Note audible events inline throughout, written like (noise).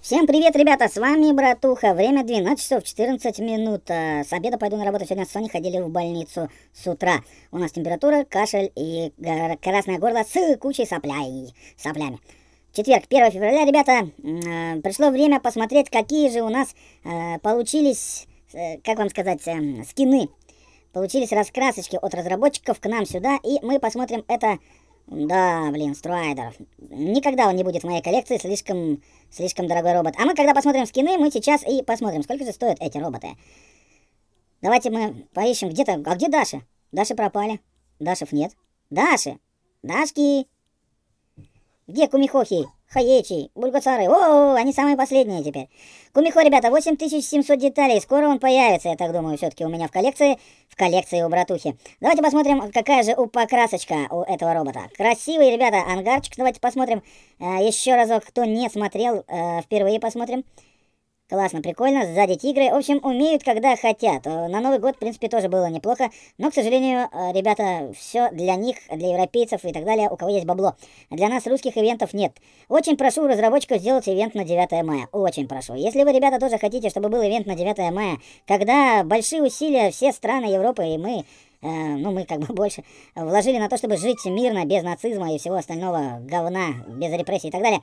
Всем привет, ребята, с вами Братуха. Время 12 часов 14 минут. А, с обеда пойду на работу. Сегодня с Соней ходили в больницу с утра. У нас температура, кашель и красное горло с кучей сопляй, соплями. Четверг, 1 февраля, ребята, а, пришло время посмотреть, какие же у нас а, получились, э, как вам сказать, эм, скины Получились раскрасочки от разработчиков к нам сюда, и мы посмотрим это... Да, блин, Страйдер. Никогда он не будет в моей коллекции, слишком, слишком дорогой робот. А мы, когда посмотрим скины, мы сейчас и посмотрим, сколько же стоят эти роботы. Давайте мы поищем где-то... А где Даша? Даши пропали. Дашев нет. Даши! Дашки! Где Кумихохи? Хаечи, Бульгацары. О, они самые последние теперь. Кумихо, ребята, 8700 деталей. Скоро он появится, я так думаю, все-таки у меня в коллекции. В коллекции у братухи. Давайте посмотрим, какая же упокрасочка у этого робота. Красивый, ребята, ангарчик. Давайте посмотрим. Э, Еще разок, кто не смотрел, э, впервые посмотрим. Классно, прикольно, сзади тигры. В общем, умеют, когда хотят. Э, на Новый год, в принципе, тоже было неплохо. Но, к сожалению, э, ребята, все для них, для европейцев и так далее, у кого есть бабло. Для нас русских ивентов нет. Очень прошу разработчиков сделать ивент на 9 мая. Очень прошу. Если вы, ребята, тоже хотите, чтобы был ивент на 9 мая, когда большие усилия все страны Европы и мы э, ну, мы как бы (laughs) больше вложили на то, чтобы жить мирно, без нацизма и всего остального говна, без репрессий и так далее.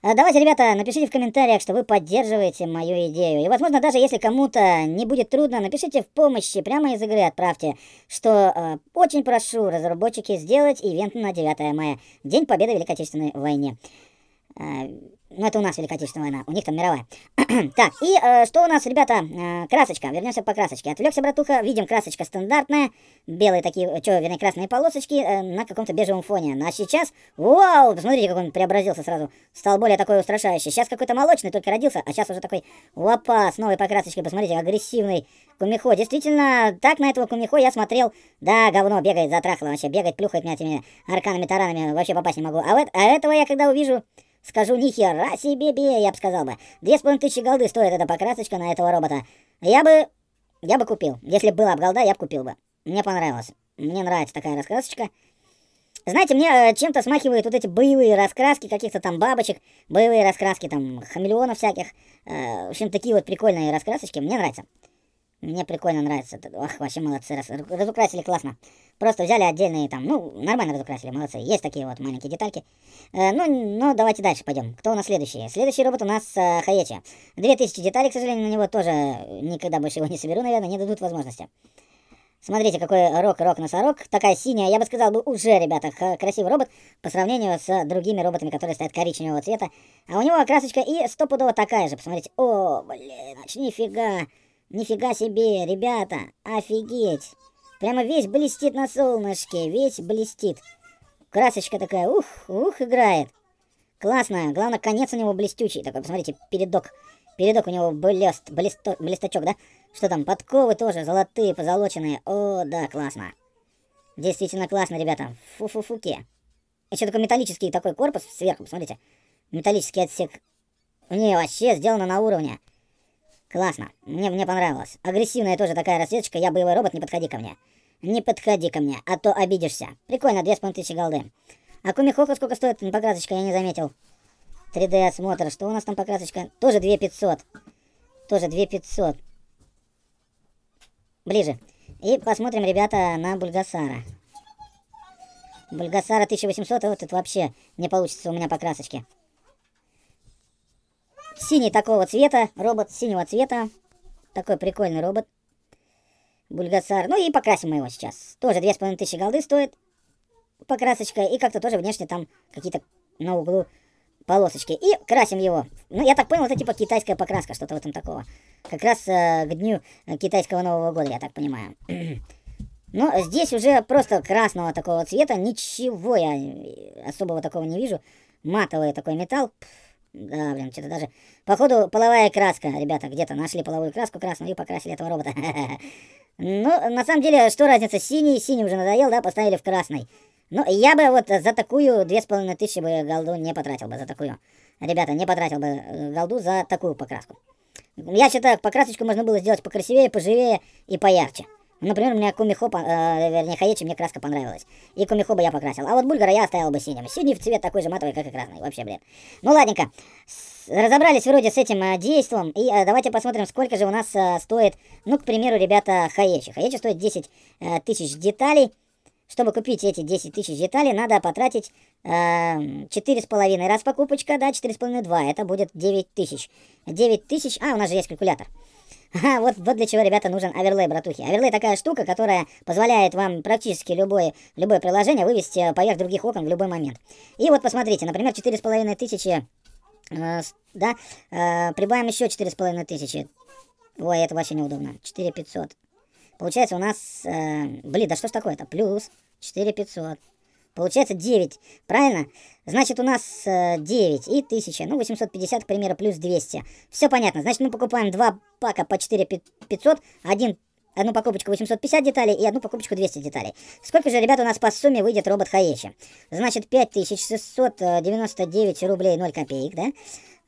Э, давайте, ребята, напишите в комментариях, что вы поддерживаете мою идею. И, возможно, даже если кому-то не будет трудно, напишите в помощи, прямо из игры отправьте, что э, очень прошу разработчики сделать ивент на 9 мая, День Победы в Великой Отечественной войне. Э, ну, это у нас Великая Отечественная война, у них там мировая. (clears throat) так, и э, что у нас, ребята, э, красочка, вернемся по красочке. Отвлекся, братуха, видим, красочка стандартная, белые такие, э, что, вернее, красные полосочки э, на каком-то бежевом фоне. Ну, а сейчас, вау, смотрите, как он преобразился сразу, стал более такой устрашающий. Сейчас какой-то молочный только родился, а сейчас уже такой, лопа, с новой покрасочкой, посмотрите, агрессивный кумихо. Действительно, так на этого кумихо я смотрел, да, говно, бегает, затрахало вообще, бегает, плюхает меня этими арканами-таранами, вообще попасть не могу. А, вот, а этого я когда увижу... Скажу, ни хера себе бе, я бы сказал бы. Две с половиной тысячи голды стоит эта покрасочка на этого робота. Я бы... Я бы купил. Если бы была бы голда, я бы купил бы. Мне понравилось. Мне нравится такая раскрасочка. Знаете, мне э, чем-то смахивают вот эти боевые раскраски каких-то там бабочек, боевые раскраски там хамелеонов всяких. Э, в общем, такие вот прикольные раскрасочки. Мне нравится мне прикольно нравится. Ох, вообще молодцы. разукрасили классно. Просто взяли отдельные там, ну, нормально разукрасили, молодцы. Есть такие вот маленькие детальки. Э, ну, ну, давайте дальше пойдем. Кто у нас следующий? Следующий робот у нас э, Хаечи. 2000 деталей, к сожалению, на него тоже никогда больше его не соберу, наверное, не дадут возможности. Смотрите, какой рок-рок-носорог. Такая синяя, я бы сказал, бы уже, ребята, красивый робот по сравнению с другими роботами, которые стоят коричневого цвета. А у него окрасочка и стопудово такая же. Посмотрите. О, блин, нифига. Нифига себе, ребята, офигеть. Прямо весь блестит на солнышке, весь блестит. Красочка такая, ух, ух, играет. Классно, главное, конец у него блестючий. Такой, посмотрите, передок. Передок у него блест, блесто, блестачок, да? Что там, подковы тоже золотые, позолоченные. О, да, классно. Действительно классно, ребята. Фу-фу-фуке. Еще такой металлический такой корпус сверху, посмотрите. Металлический отсек. Не, вообще сделано на уровне. Классно. Мне, мне понравилось. Агрессивная тоже такая рассветочка. Я боевой робот, не подходи ко мне. Не подходи ко мне, а то обидишься. Прикольно, 2500 голды. А Кумихоха сколько стоит? По красочке я не заметил. 3D осмотр. Что у нас там покрасочка? красочке? Тоже 2500. Тоже 2500. Ближе. И посмотрим, ребята, на Бульгасара. Бульгасара 1800, а вот это вообще не получится у меня по красочке. Синий такого цвета, робот синего цвета. Такой прикольный робот. Бульгасар. Ну и покрасим мы его сейчас. Тоже 2500 голды стоит покрасочка. И как-то тоже внешне там какие-то на углу полосочки. И красим его. Ну, я так понял, это типа китайская покраска, что-то в этом такого. Как раз э, к дню э, китайского Нового года, я так понимаю. (clears throat) Но здесь уже просто красного такого цвета. Ничего я э, особого такого не вижу. Матовый такой металл. Пфф. Да, блин, что-то даже... Походу, половая краска, ребята, где-то нашли половую краску красную и покрасили этого робота. (laughs) Ну, на самом деле, что разница, синий, синий уже надоел, да, поставили в красный. Ну, я бы вот за такую две с половиной тысячи бы голду не потратил бы за такую. Ребята, не потратил бы э, голду за такую покраску. Я считаю, покрасочку можно было сделать покрасивее, поживее и поярче. Например, мне меня кумихо, э, вернее, хаечи мне краска понравилась. И кумихо бы я покрасил. А вот бульгара я оставил бы синим. Синий в цвет такой же матовый, как и красный. Вообще бред. Ну, ладненько. разобрались вроде с этим э, действом. И э, давайте посмотрим, сколько же у нас э, стоит, ну, к примеру, ребята, хаечи. Хаечи стоит 10 э, тысяч деталей. Чтобы купить эти 10 тысяч деталей, надо потратить э, 4,5 раз покупочка, да, 4,5, 2, это будет 9 тысяч. 9 тысяч, а, у нас же есть калькулятор. (laughs) Вот, вот для чего, ребята, нужен оверлей, братухи. Оверлей такая штука, которая позволяет вам практически любое, любое приложение вывести э, поверх других окон в любой момент. И вот посмотрите, например, 4500 э, да, э, прибавим еще 4500. Ой, это вообще неудобно. 4500. Получается у нас, э, блин, да что ж такое-то? Плюс 4500. Получается 9, правильно? Значит, у нас 9 э, и 1000. Ну, 850, к примеру, плюс 200. Все понятно. Значит, мы покупаем два пака по 4 500, один, одну покупочку 850 деталей и одну покупочку 200 деталей. Сколько же, ребят, у нас по сумме выйдет робот Хаечи? Значит, 5699 э, рублей 0 копеек, да?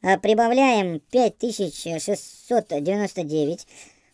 Э, прибавляем 5699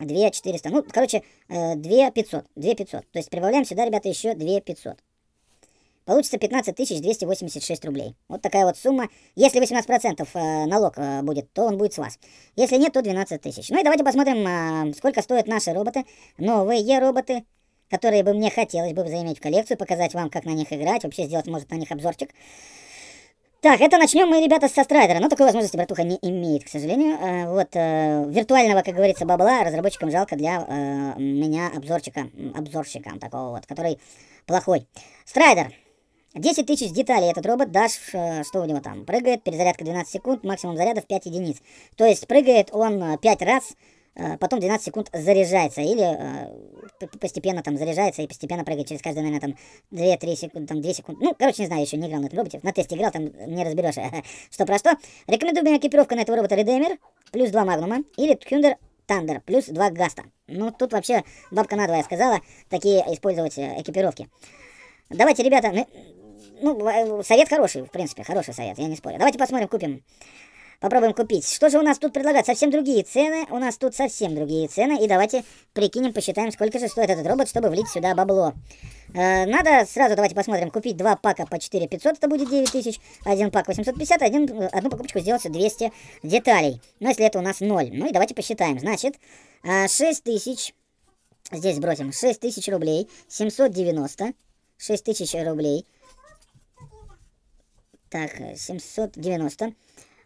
2 400. Ну, короче, 2 500. 2 500. То есть прибавляем сюда, ребята, еще 2 500. Получится 15 286 рублей. Вот такая вот сумма. Если 18% э, налог э, будет, то он будет с вас. Если нет, то 12 тысяч. Ну и давайте посмотрим, э, сколько стоят наши роботы. Новые роботы, которые бы мне хотелось бы заиметь в коллекцию, показать вам, как на них играть, вообще сделать, может, на них обзорчик. Так, это начнем мы, ребята, со страйдера. Но такой возможности братуха не имеет, к сожалению. Э, вот, э, виртуального, как говорится, бабла разработчикам жалко для э, меня обзорчика, обзорщика такого вот, который плохой. Страйдер. 10 тысяч деталей этот робот, дашь, э, что у него там, прыгает, перезарядка 12 секунд, максимум зарядов 5 единиц. То есть прыгает он 5 э, раз, Э, потом 12 секунд заряжается, или э, постепенно там заряжается и постепенно прыгает через каждые, наверное, там 2-3 секунды, там 2 секунды. Ну, короче, не знаю, еще не играл на этом роботе. На тесте играл, там не разберешь, (laughs) что про что. Рекомендую меня экипировка на этого робота Redeemer, плюс 2 Магнума, или Thunder Thunder, плюс 2 Гаста. Ну, тут вообще бабка надвое сказала, такие использовать э, экипировки. Давайте, ребята, ну, совет хороший, в принципе, хороший совет, я не спорю. Давайте посмотрим, купим попробуем купить. Что же у нас тут предлагают? Совсем другие цены. У нас тут совсем другие цены. И давайте прикинем, посчитаем, сколько же стоит этот робот, чтобы влить сюда бабло. Э, надо сразу, давайте посмотрим, купить два пака по 4 500, это будет 9 тысяч. Один пак 850, один, э, одну покупочку сделать 200 деталей. Но если это у нас 0. Ну и давайте посчитаем. Значит, э, тысяч... Здесь бросим 6 тысяч рублей, 790, 6 тысяч рублей, так, 790. Э,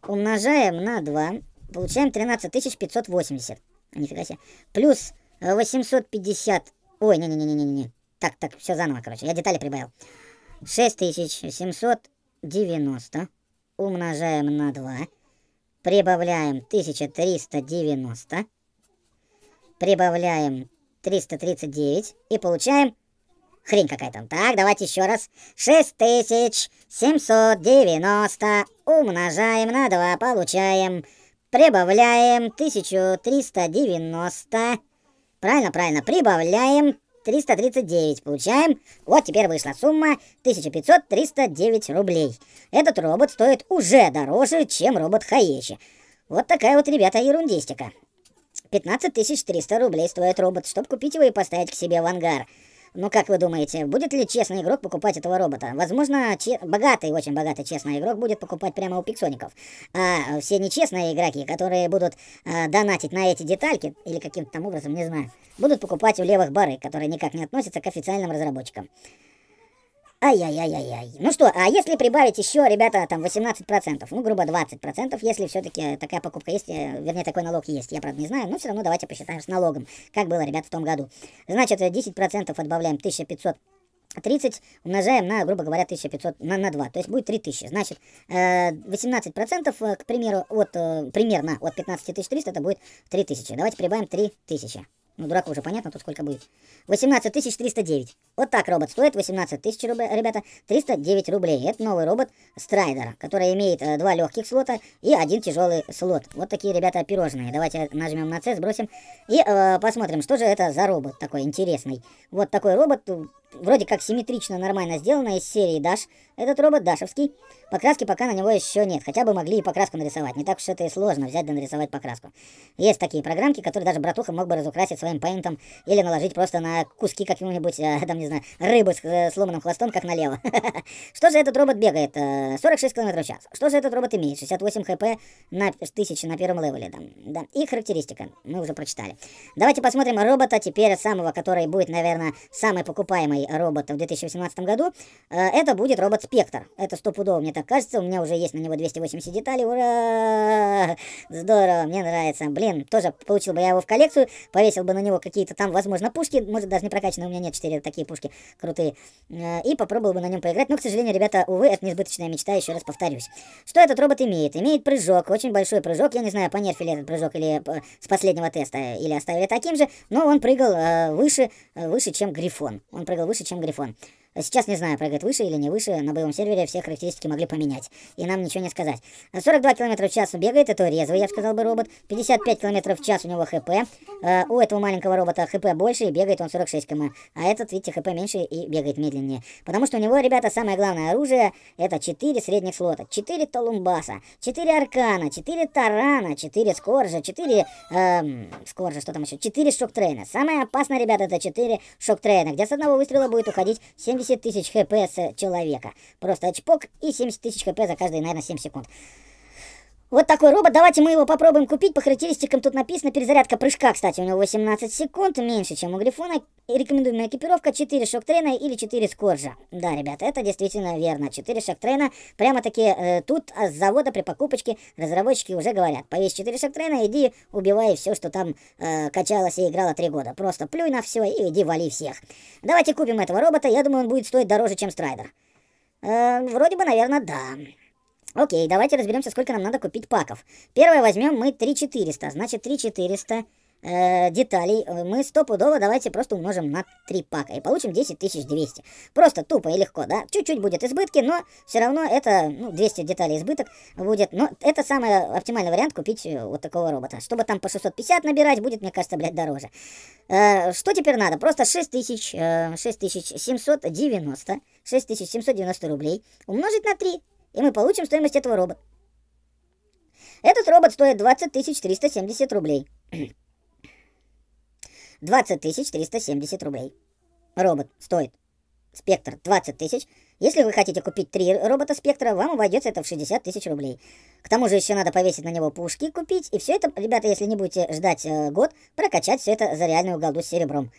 умножаем на 2, получаем 13 580. Нифига себе. Плюс 850... Э, Ой, не-не-не-не-не. Так, так, все заново, короче. Я детали прибавил. 6790 умножаем на 2. Прибавляем 1390. Прибавляем 339. И получаем Хрень какая-то. Так, давайте еще раз. 6790 умножаем на 2, получаем. Прибавляем 1390. Правильно, правильно. Прибавляем 339 получаем. Вот теперь вышла сумма 1500-309 рублей. Этот робот стоит уже дороже, чем робот Хаечи. Вот такая вот, ребята, ерундистика. 15300 рублей стоит робот, чтобы купить его и поставить к себе в ангар. Ну как вы думаете, будет ли честный игрок покупать этого робота? Возможно, че- богатый, очень богатый честный игрок будет покупать прямо у пиксоников. А все нечестные игроки, которые будут э, донатить на эти детальки, или каким-то там образом, не знаю, будут покупать у левых бары, которые никак не относятся к официальным разработчикам. Ай-яй-яй-яй-яй. Ну что, а если прибавить еще, ребята, там 18%, ну, грубо 20%, если все-таки такая покупка есть, э, вернее, такой налог есть, я, правда, не знаю, но все равно давайте посчитаем с налогом, как было, ребята, в том году. Значит, 10% э, отбавляем 1500 30 умножаем на, грубо говоря, 1500 на, на 2, то есть будет 3000. Значит, 18%, э, к примеру, от, примерно от 15300 это будет 3000. Давайте прибавим 3000. Ну, дураку уже понятно тут сколько будет. 18 309. Вот так робот стоит 18 тысяч, ребята, 309 рублей. Это новый робот Страйдера, который имеет э, два легких слота и один тяжелый слот. Вот такие, ребята, пирожные. Давайте нажмем на C, сбросим и э, посмотрим, что же это за робот такой интересный. Вот такой робот вроде как симметрично нормально сделано из серии Dash. Этот робот дашевский. Покраски пока на него еще нет. Хотя бы могли и покраску нарисовать. Не так уж это и сложно взять да нарисовать покраску. Есть такие программки, которые даже братуха мог бы разукрасить своим пейнтом или наложить просто на куски каким-нибудь, э, там, не знаю, рыбы с э, сломанным хвостом, как налево. (laughs) Что же этот робот бегает? 46 э, км в час. Что же этот робот имеет? 68 хп на тысячи на первом левеле. Да. И характеристика. Мы уже прочитали. Давайте посмотрим робота теперь самого, который будет, наверное, самый покупаемый новый робот в 2018 году. Э, это будет робот Спектр. Это стопудово, мне так кажется. У меня уже есть на него 280 деталей. Ура! Здорово, мне нравится. Блин, тоже получил бы я его в коллекцию, повесил бы на него какие-то там, возможно, пушки. Может, даже не прокачанные, у меня нет 4 такие пушки крутые. Э, и попробовал бы на нем поиграть. Но, к сожалению, ребята, увы, это несбыточная мечта, еще раз повторюсь. Что этот робот имеет? Имеет прыжок, очень большой прыжок. Я не знаю, понерфили этот прыжок или э, с последнего теста, или оставили таким же, но он прыгал выше, выше, чем Грифон. Он прыгал выше выше, чем Грифон. А сейчас не знаю, прыгает выше или не выше. На боевом сервере все характеристики могли поменять. И нам ничего не сказать. 42 а км в час бегает, это резвый, я бы сказал бы, робот. 55 км в час у него хп. Э, у этого маленького робота хп больше и бегает он 46 км. А этот, видите, хп меньше и бегает медленнее. Потому что у него, ребята, самое главное оружие это 4 средних слота. 4 толумбаса, 4 аркана, 4 тарана, 4 скоржа, 4... Эм, скоржа, что там еще? 4 шок-трейна. Самое опасное, ребята, это 4 шок-трейна, где с одного выстрела будет уходить 70 70 тысяч хп с человека. Просто чпок и 70 тысяч хп за каждые, наверное, 7 секунд. Вот такой робот. Давайте мы его попробуем купить. По характеристикам тут написано перезарядка прыжка, кстати. У него 18 секунд, меньше, чем у Грифона. И рекомендуемая экипировка 4 шок-трена или 4 скоржа. Да, ребята, это действительно верно. 4 шок-трена. Прямо-таки э, тут с завода при покупочке разработчики уже говорят. Повесь 4 шок-трена, иди убивай все, что там э, качалось и играло 3 года. Просто плюй на все и иди вали всех. Давайте купим этого робота. Я думаю, он будет стоить дороже, чем Страйдер. Э, вроде бы, наверное, да. Окей, давайте разберемся, сколько нам надо купить паков. Первое возьмем мы 3400, значит 3400 э, деталей э, мы стопудово давайте просто умножим на 3 пака и получим 10200. Просто тупо и легко, да? Чуть-чуть будет избытки, но все равно это ну, 200 деталей избыток будет. Но это самый оптимальный вариант купить э, вот такого робота. Чтобы там по 650 набирать, будет, мне кажется, блядь, дороже. Э, что теперь надо? Просто 6000, э, 6790, 6790 рублей умножить на 3 и мы получим стоимость этого робота. Этот робот стоит 20 370 рублей. 20 (clears throat) 370 рублей. Робот стоит. Спектр 20 тысяч. Если вы хотите купить три робота спектра, вам обойдется это в 60 тысяч рублей. К тому же еще надо повесить на него пушки, купить. И все это, ребята, если не будете ждать э, год, прокачать все это за реальную голду с серебром.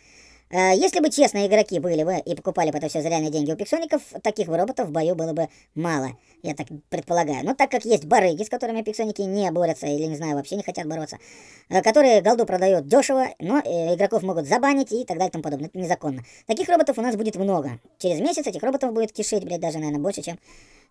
Э, если бы честные игроки были бы и покупали бы это все за реальные деньги у пиксоников, таких бы роботов в бою было бы мало, я так предполагаю. Но так как есть барыги, с которыми пиксоники не борются или, не знаю, вообще не хотят бороться, э, которые голду продают дешево, но э, игроков могут забанить и так далее и тому подобное. Это незаконно. Таких роботов у нас будет много. Через месяц этих роботов будет кишить, блядь, даже, наверное, больше, чем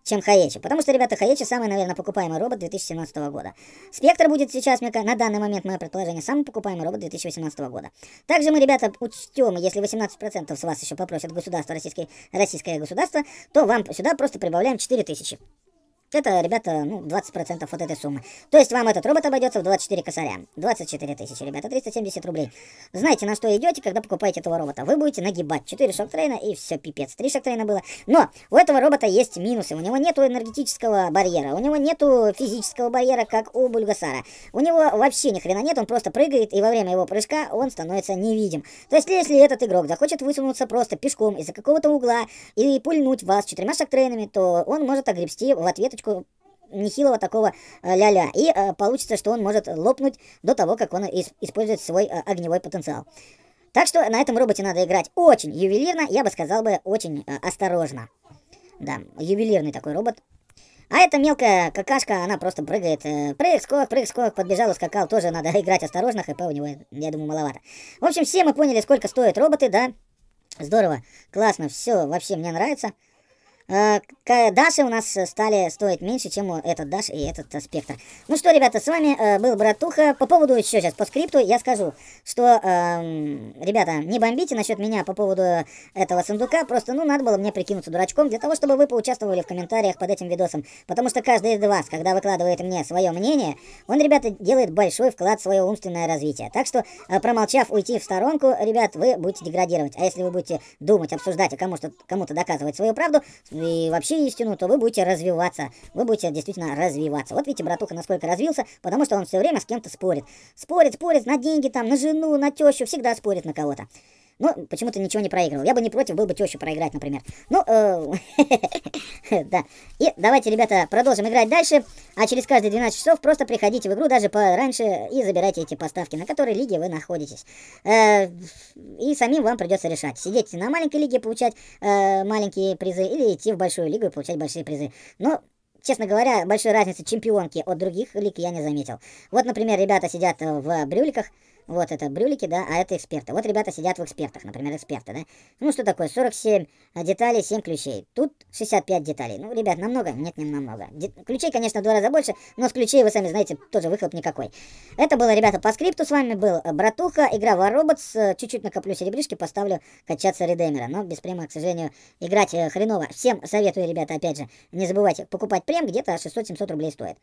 чем Хаечи. Потому что, ребята, Хаечи самый, наверное, покупаемый робот 2017 года. Спектр будет сейчас, мне, на данный момент, мое предположение, самый покупаемый робот 2018 года. Также мы, ребята, учтем, если 18% с вас еще попросят государство, российское, российское государство, то вам сюда просто прибавляем 4000. Это, ребята, ну, 20% от этой суммы. То есть вам этот робот обойдется в 24 косаря. 24 тысячи, ребята, 370 рублей. Знаете, на что идете, когда покупаете этого робота? Вы будете нагибать 4 шоктрейна и все, пипец. 3 шоктрейна было. Но у этого робота есть минусы. У него нету энергетического барьера, у него нету физического барьера, как у Бульгасара. У него вообще ни хрена нет, он просто прыгает, и во время его прыжка он становится невидим. То есть, если этот игрок захочет высунуться просто пешком из-за какого-то угла и пульнуть вас четырьмя шоктрейнами, то он может огребсти в ответочку ветку нехилого такого э, ля-ля. И э, получится, что он может лопнуть до того, как он использует свой э, огневой потенциал. Так что на этом роботе надо играть очень ювелирно, я бы сказал бы очень осторожно. Да, ювелирный такой робот. А эта мелкая какашка, она просто прыгает. Прыг, скок, прыг, скок, подбежал, ускакал. Тоже надо (laughs) играть осторожно, хп у него, я думаю, маловато. В общем, все мы поняли, сколько стоят роботы, да? Здорово, классно, все, вообще мне нравится. А, Даши у нас э, стали стоить меньше, чем этот Даш и этот э, Спектр. Ну что, ребята, с вами э, был Братуха. По поводу еще сейчас по скрипту я скажу, что, эм, ребята, не бомбите насчет меня по поводу этого сундука. Просто, ну, надо было мне прикинуться дурачком для того, чтобы вы поучаствовали в комментариях под этим видосом. Потому что каждый из вас, когда выкладывает мне свое мнение, он, ребята, делает большой вклад в свое умственное развитие. Так что, промолчав, уйти в сторонку, ребят, вы будете деградировать. А если вы будете думать, обсуждать и а кому-то кому доказывать свою правду, и вообще истину, то вы будете развиваться. Вы будете действительно развиваться. Вот видите, братуха насколько развился, потому что он все время с кем-то спорит. Спорит, спорит на деньги там, на жену, на тещу, всегда спорит на кого-то. Ну почему-то ничего не проигрывал. Я бы не против, был бы тещу проиграть, например. Ну, э, (laughs) да. И давайте, ребята, продолжим играть дальше, а через каждые 12 часов просто приходите в игру даже пораньше и забирайте эти поставки, на которой лиге вы находитесь. Э, и самим вам придется решать, сидеть на маленькой лиге, получать э, маленькие призы, или идти в большую лигу и получать большие призы. Но ну, честно говоря, большой разницы чемпионки от других лиг я не заметил. Вот, например, ребята сидят в брюльках, вот это брюлики, да, а это эксперты. Вот ребята сидят в экспертах, например, эксперты, да. Ну, что такое? 47 деталей, 7 ключей. Тут 65 деталей. Ну, ребят, намного? Нет, не намного. Де ключей, конечно, в два раза больше, но с ключей, вы сами знаете, тоже выхлоп никакой. Это было, ребята, по скрипту. С вами был э, Братуха, игра роботс. Э, чуть-чуть накоплю серебришки, поставлю качаться редемера. Но без према, к сожалению, играть э, хреново. Всем советую, ребята, опять же, не забывайте покупать прем, где-то 600-700 рублей стоит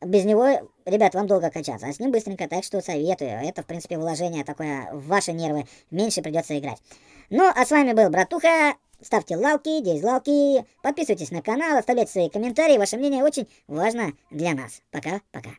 без него, ребят, вам долго качаться, а с ним быстренько, так что советую. Это, в принципе, вложение такое в ваши нервы. Меньше придется играть. Ну, а с вами был Братуха. Ставьте лайки, дизлайки, подписывайтесь на канал, оставляйте свои комментарии. Ваше мнение очень важно для нас. Пока-пока.